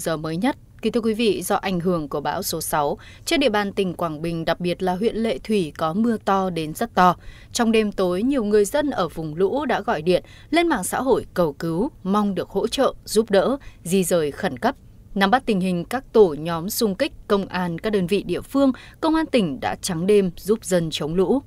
giờ mới nhất, Kính thưa quý vị, do ảnh hưởng của bão số 6, trên địa bàn tỉnh Quảng Bình, đặc biệt là huyện Lệ Thủy có mưa to đến rất to. Trong đêm tối, nhiều người dân ở vùng lũ đã gọi điện lên mạng xã hội cầu cứu, mong được hỗ trợ, giúp đỡ, di rời khẩn cấp. Nắm bắt tình hình, các tổ nhóm xung kích, công an, các đơn vị địa phương, công an tỉnh đã trắng đêm giúp dân chống lũ.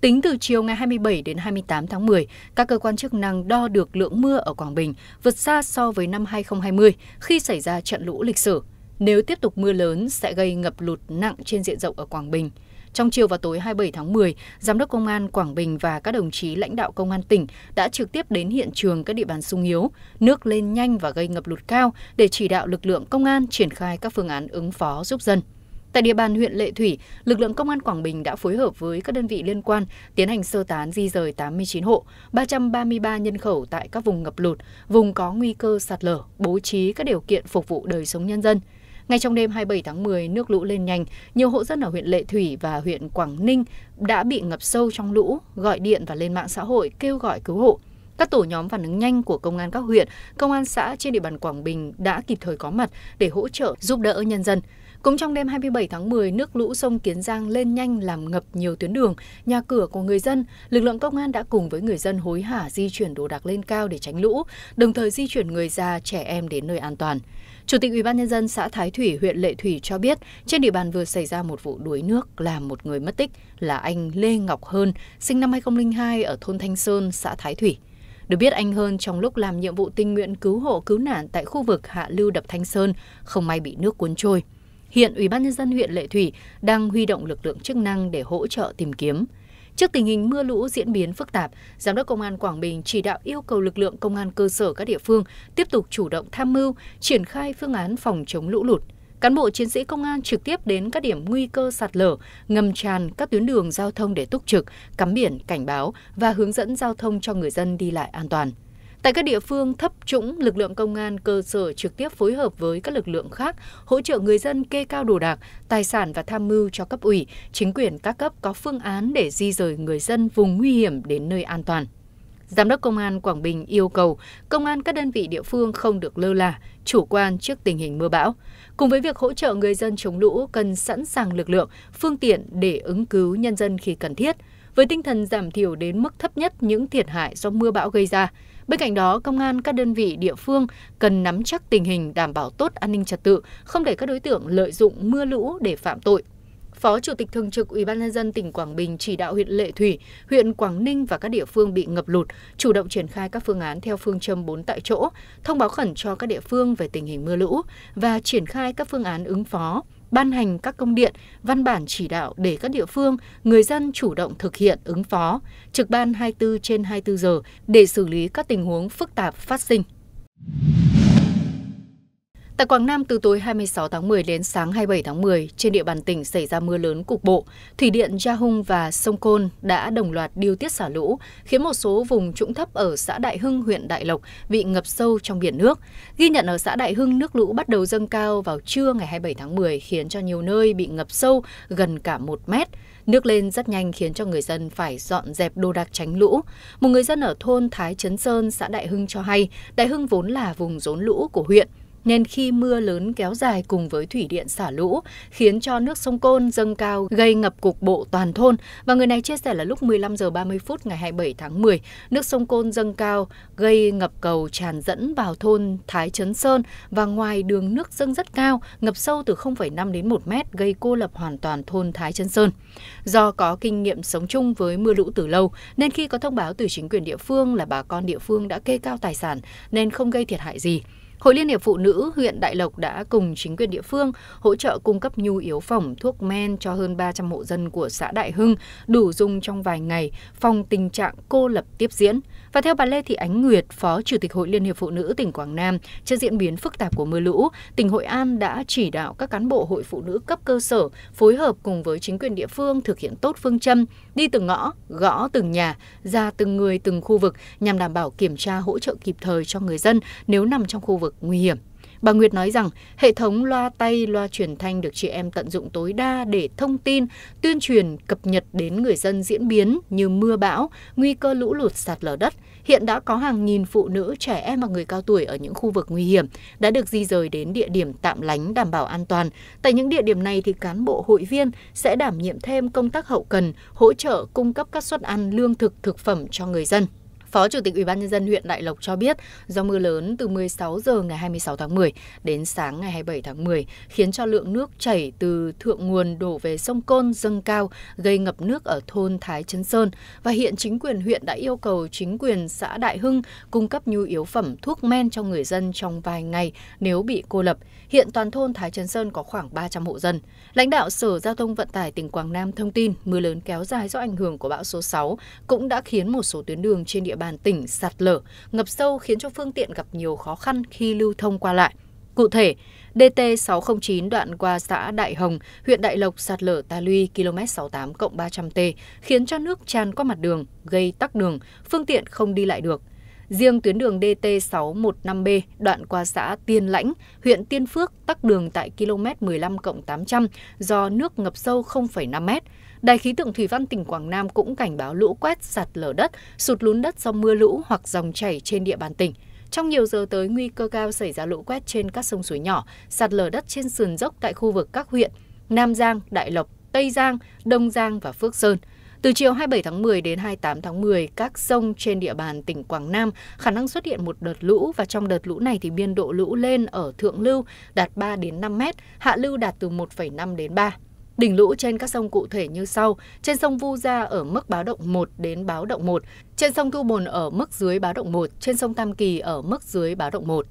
Tính từ chiều ngày 27 đến 28 tháng 10, các cơ quan chức năng đo được lượng mưa ở Quảng Bình vượt xa so với năm 2020 khi xảy ra trận lũ lịch sử. Nếu tiếp tục mưa lớn sẽ gây ngập lụt nặng trên diện rộng ở Quảng Bình. Trong chiều và tối 27 tháng 10, Giám đốc Công an Quảng Bình và các đồng chí lãnh đạo Công an tỉnh đã trực tiếp đến hiện trường các địa bàn sung yếu, nước lên nhanh và gây ngập lụt cao để chỉ đạo lực lượng công an triển khai các phương án ứng phó giúp dân. Tại địa bàn huyện Lệ Thủy, lực lượng công an Quảng Bình đã phối hợp với các đơn vị liên quan tiến hành sơ tán di rời 89 hộ, 333 nhân khẩu tại các vùng ngập lụt, vùng có nguy cơ sạt lở, bố trí các điều kiện phục vụ đời sống nhân dân. Ngay trong đêm 27 tháng 10, nước lũ lên nhanh, nhiều hộ dân ở huyện Lệ Thủy và huyện Quảng Ninh đã bị ngập sâu trong lũ, gọi điện và lên mạng xã hội kêu gọi cứu hộ. Các tổ nhóm phản ứng nhanh của công an các huyện, công an xã trên địa bàn Quảng Bình đã kịp thời có mặt để hỗ trợ giúp đỡ nhân dân. Cũng trong đêm 27 tháng 10, nước lũ sông Kiến Giang lên nhanh làm ngập nhiều tuyến đường, nhà cửa của người dân. Lực lượng công an đã cùng với người dân hối hả di chuyển đồ đạc lên cao để tránh lũ, đồng thời di chuyển người già, trẻ em đến nơi an toàn. Chủ tịch UBND xã Thái Thủy, huyện Lệ Thủy cho biết, trên địa bàn vừa xảy ra một vụ đuối nước làm một người mất tích là anh Lê Ngọc Hơn, sinh năm 2002 ở thôn Thanh Sơn, xã Thái Thủy. Được biết anh Hơn trong lúc làm nhiệm vụ tình nguyện cứu hộ cứu nạn tại khu vực hạ lưu đập Thanh Sơn, không may bị nước cuốn trôi hiện Ủy ban nhân dân huyện Lệ Thủy đang huy động lực lượng chức năng để hỗ trợ tìm kiếm. Trước tình hình mưa lũ diễn biến phức tạp, Giám đốc Công an Quảng Bình chỉ đạo yêu cầu lực lượng công an cơ sở các địa phương tiếp tục chủ động tham mưu, triển khai phương án phòng chống lũ lụt. Cán bộ chiến sĩ công an trực tiếp đến các điểm nguy cơ sạt lở, ngầm tràn các tuyến đường giao thông để túc trực, cắm biển, cảnh báo và hướng dẫn giao thông cho người dân đi lại an toàn. Tại các địa phương thấp trũng, lực lượng công an cơ sở trực tiếp phối hợp với các lực lượng khác hỗ trợ người dân kê cao đồ đạc, tài sản và tham mưu cho cấp ủy, chính quyền các cấp có phương án để di rời người dân vùng nguy hiểm đến nơi an toàn. Giám đốc Công an Quảng Bình yêu cầu công an các đơn vị địa phương không được lơ là, chủ quan trước tình hình mưa bão. Cùng với việc hỗ trợ người dân chống lũ, cần sẵn sàng lực lượng, phương tiện để ứng cứu nhân dân khi cần thiết, với tinh thần giảm thiểu đến mức thấp nhất những thiệt hại do mưa bão gây ra – Bên cạnh đó, công an các đơn vị địa phương cần nắm chắc tình hình đảm bảo tốt an ninh trật tự, không để các đối tượng lợi dụng mưa lũ để phạm tội. Phó Chủ tịch Thường trực ủy ban nhân dân tỉnh Quảng Bình chỉ đạo huyện Lệ Thủy, huyện Quảng Ninh và các địa phương bị ngập lụt chủ động triển khai các phương án theo phương châm 4 tại chỗ, thông báo khẩn cho các địa phương về tình hình mưa lũ và triển khai các phương án ứng phó, ban hành các công điện, văn bản chỉ đạo để các địa phương, người dân chủ động thực hiện ứng phó, trực ban 24 trên 24 giờ để xử lý các tình huống phức tạp phát sinh. Tại Quảng Nam, từ tối 26 tháng 10 đến sáng 27 tháng 10, trên địa bàn tỉnh xảy ra mưa lớn cục bộ. Thủy điện Gia Hung và Sông Côn đã đồng loạt điều tiết xả lũ, khiến một số vùng trũng thấp ở xã Đại Hưng, huyện Đại Lộc bị ngập sâu trong biển nước. Ghi nhận ở xã Đại Hưng, nước lũ bắt đầu dâng cao vào trưa ngày 27 tháng 10, khiến cho nhiều nơi bị ngập sâu gần cả 1 mét. Nước lên rất nhanh khiến cho người dân phải dọn dẹp đồ đạc tránh lũ. Một người dân ở thôn Thái Trấn Sơn, xã Đại Hưng cho hay, Đại Hưng vốn là vùng rốn lũ của huyện nên khi mưa lớn kéo dài cùng với thủy điện xả lũ khiến cho nước sông Côn dâng cao gây ngập cục bộ toàn thôn và người này chia sẻ là lúc 15 giờ 30 phút ngày 27 tháng 10, nước sông Côn dâng cao gây ngập cầu tràn dẫn vào thôn Thái Trấn Sơn và ngoài đường nước dâng rất cao, ngập sâu từ 0,5 đến 1 mét gây cô lập hoàn toàn thôn Thái Trấn Sơn. Do có kinh nghiệm sống chung với mưa lũ từ lâu nên khi có thông báo từ chính quyền địa phương là bà con địa phương đã kê cao tài sản nên không gây thiệt hại gì hội liên hiệp phụ nữ huyện đại lộc đã cùng chính quyền địa phương hỗ trợ cung cấp nhu yếu phẩm thuốc men cho hơn 300 hộ dân của xã đại hưng đủ dùng trong vài ngày phòng tình trạng cô lập tiếp diễn và theo bà lê thị ánh nguyệt phó chủ tịch hội liên hiệp phụ nữ tỉnh quảng nam trước diễn biến phức tạp của mưa lũ tỉnh hội an đã chỉ đạo các cán bộ hội phụ nữ cấp cơ sở phối hợp cùng với chính quyền địa phương thực hiện tốt phương châm đi từng ngõ gõ từng nhà ra từng người từng khu vực nhằm đảm bảo kiểm tra hỗ trợ kịp thời cho người dân nếu nằm trong khu vực vực nguy hiểm. Bà Nguyệt nói rằng hệ thống loa tay, loa truyền thanh được chị em tận dụng tối đa để thông tin, tuyên truyền, cập nhật đến người dân diễn biến như mưa bão, nguy cơ lũ lụt sạt lở đất. Hiện đã có hàng nghìn phụ nữ, trẻ em và người cao tuổi ở những khu vực nguy hiểm đã được di rời đến địa điểm tạm lánh đảm bảo an toàn. Tại những địa điểm này thì cán bộ hội viên sẽ đảm nhiệm thêm công tác hậu cần, hỗ trợ cung cấp các suất ăn, lương thực, thực phẩm cho người dân. Phó Chủ tịch Ủy ban Nhân dân huyện Đại Lộc cho biết do mưa lớn từ 16 giờ ngày 26 tháng 10 đến sáng ngày 27 tháng 10 khiến cho lượng nước chảy từ thượng nguồn đổ về sông Côn dâng cao gây ngập nước ở thôn Thái Trấn Sơn và hiện chính quyền huyện đã yêu cầu chính quyền xã Đại Hưng cung cấp nhu yếu phẩm thuốc men cho người dân trong vài ngày nếu bị cô lập. Hiện toàn thôn Thái Trấn Sơn có khoảng 300 hộ dân. Lãnh đạo Sở Giao thông Vận tải tỉnh Quảng Nam thông tin mưa lớn kéo dài do ảnh hưởng của bão số 6 cũng đã khiến một số tuyến đường trên địa bàn tỉnh sạt lở, ngập sâu khiến cho phương tiện gặp nhiều khó khăn khi lưu thông qua lại. Cụ thể, DT609 đoạn qua xã Đại Hồng, huyện Đại Lộc sạt lở ta luy km 68 300 t khiến cho nước tràn qua mặt đường, gây tắc đường, phương tiện không đi lại được. Riêng tuyến đường DT615B đoạn qua xã Tiên Lãnh, huyện Tiên Phước tắc đường tại km 15 800 do nước ngập sâu 0,5 mét. Đài khí tượng Thủy văn tỉnh Quảng Nam cũng cảnh báo lũ quét, sạt lở đất, sụt lún đất do mưa lũ hoặc dòng chảy trên địa bàn tỉnh. Trong nhiều giờ tới, nguy cơ cao xảy ra lũ quét trên các sông suối nhỏ, sạt lở đất trên sườn dốc tại khu vực các huyện Nam Giang, Đại Lộc, Tây Giang, Đông Giang và Phước Sơn. Từ chiều 27 tháng 10 đến 28 tháng 10, các sông trên địa bàn tỉnh Quảng Nam khả năng xuất hiện một đợt lũ và trong đợt lũ này thì biên độ lũ lên ở thượng lưu đạt 3 đến 5 m, hạ lưu đạt từ 1,5 đến 3. Đỉnh lũ trên các sông cụ thể như sau: trên sông Vu Gia ở mức báo động 1 đến báo động 1, trên sông Thu Bồn ở mức dưới báo động 1, trên sông Tam Kỳ ở mức dưới báo động 1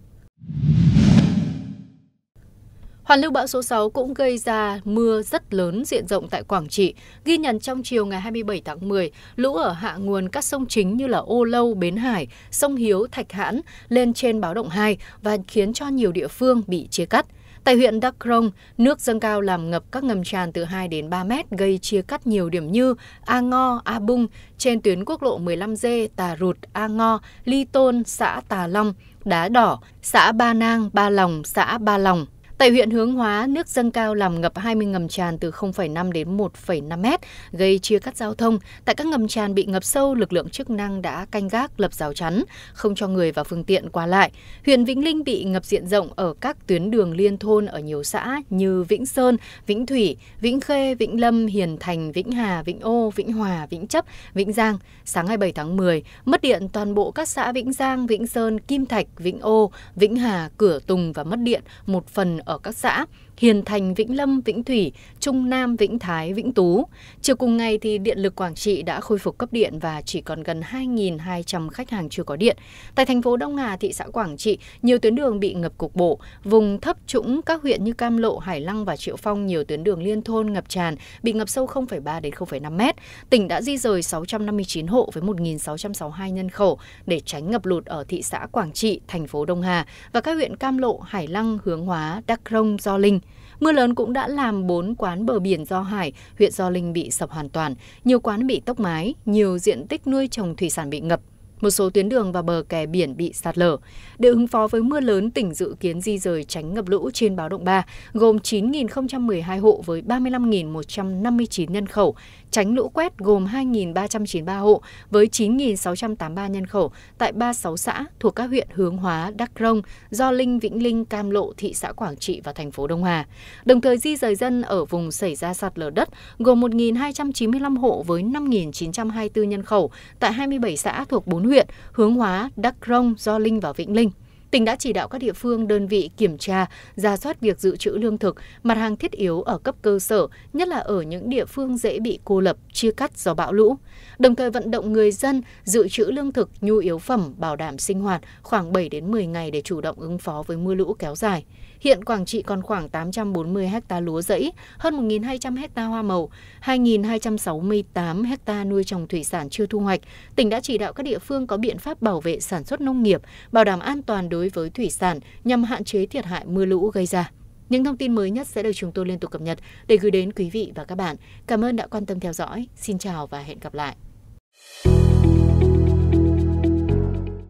hoàn lưu bão số 6 cũng gây ra mưa rất lớn diện rộng tại Quảng Trị. Ghi nhận trong chiều ngày 27 tháng 10, lũ ở hạ nguồn các sông chính như là Ô Lâu, Bến Hải, sông Hiếu, Thạch Hãn lên trên báo động 2 và khiến cho nhiều địa phương bị chia cắt. Tại huyện Đắk Rông, nước dâng cao làm ngập các ngầm tràn từ 2 đến 3 mét gây chia cắt nhiều điểm như A Ngo, A Bung trên tuyến quốc lộ 15D, Tà Rụt, A Ngo, Ly Tôn, xã Tà Long, Đá Đỏ, xã Ba Nang, Ba Lòng, xã Ba Lòng, Tại huyện Hướng Hóa, nước dâng cao làm ngập 20 ngầm tràn từ 0,5 đến 1,5 mét, gây chia cắt giao thông. Tại các ngầm tràn bị ngập sâu, lực lượng chức năng đã canh gác lập rào chắn, không cho người và phương tiện qua lại. Huyện Vĩnh Linh bị ngập diện rộng ở các tuyến đường liên thôn ở nhiều xã như Vĩnh Sơn, Vĩnh Thủy, Vĩnh Khê, Vĩnh Lâm, Hiền Thành, Vĩnh Hà, Vĩnh Ô, Vĩnh Hòa, Vĩnh Chấp, Vĩnh Giang. Sáng 27 tháng 10, mất điện toàn bộ các xã Vĩnh Giang, Vĩnh Sơn, Kim Thạch, Vĩnh Ô, Vĩnh Hà, Cửa Tùng và mất điện một phần ở các xã Hiền Thành, Vĩnh Lâm, Vĩnh Thủy, Trung Nam, Vĩnh Thái, Vĩnh Tú. Chiều cùng ngày thì Điện lực Quảng Trị đã khôi phục cấp điện và chỉ còn gần 2.200 khách hàng chưa có điện. Tại thành phố Đông Hà, thị xã Quảng Trị, nhiều tuyến đường bị ngập cục bộ, vùng thấp trũng các huyện như Cam Lộ, Hải Lăng và Triệu Phong nhiều tuyến đường liên thôn ngập tràn, bị ngập sâu 0,3 đến 0,5 mét. Tỉnh đã di rời 659 hộ với 1.662 nhân khẩu để tránh ngập lụt ở thị xã Quảng Trị, thành phố Đông Hà và các huyện Cam Lộ, Hải Lăng, Hướng Hóa, Đắk Rông, Do Linh. Mưa lớn cũng đã làm 4 quán bờ biển Do Hải, huyện Do Linh bị sập hoàn toàn, nhiều quán bị tốc mái, nhiều diện tích nuôi trồng thủy sản bị ngập. Một số tuyến đường và bờ kè biển bị sạt lở. Để ứng phó với mưa lớn, tỉnh dự kiến di rời tránh ngập lũ trên báo động 3, gồm 9.012 hộ với 35.159 nhân khẩu, tránh lũ quét gồm 2.393 hộ với 9.683 nhân khẩu tại 36 xã thuộc các huyện Hướng Hóa, Đắk Rông, Do Linh, Vĩnh Linh, Cam Lộ, thị xã Quảng Trị và thành phố Đông Hà. Đồng thời di rời dân ở vùng xảy ra sạt lở đất gồm 1.295 hộ với 5.924 nhân khẩu tại 27 xã thuộc 4 huyện Hướng Hóa, Đắk Rông, Do Linh và Vĩnh Linh tỉnh đã chỉ đạo các địa phương đơn vị kiểm tra ra soát việc dự trữ lương thực mặt hàng thiết yếu ở cấp cơ sở nhất là ở những địa phương dễ bị cô lập chia cắt do bão lũ đồng thời vận động người dân dự trữ lương thực nhu yếu phẩm bảo đảm sinh hoạt khoảng 7 đến 10 ngày để chủ động ứng phó với mưa lũ kéo dài Hiện Quảng Trị còn khoảng 840 ha lúa rẫy, hơn 1.200 ha hoa màu, 2.268 ha nuôi trồng thủy sản chưa thu hoạch. Tỉnh đã chỉ đạo các địa phương có biện pháp bảo vệ sản xuất nông nghiệp, bảo đảm an toàn đối với thủy sản nhằm hạn chế thiệt hại mưa lũ gây ra. Những thông tin mới nhất sẽ được chúng tôi liên tục cập nhật để gửi đến quý vị và các bạn. Cảm ơn đã quan tâm theo dõi. Xin chào và hẹn gặp lại.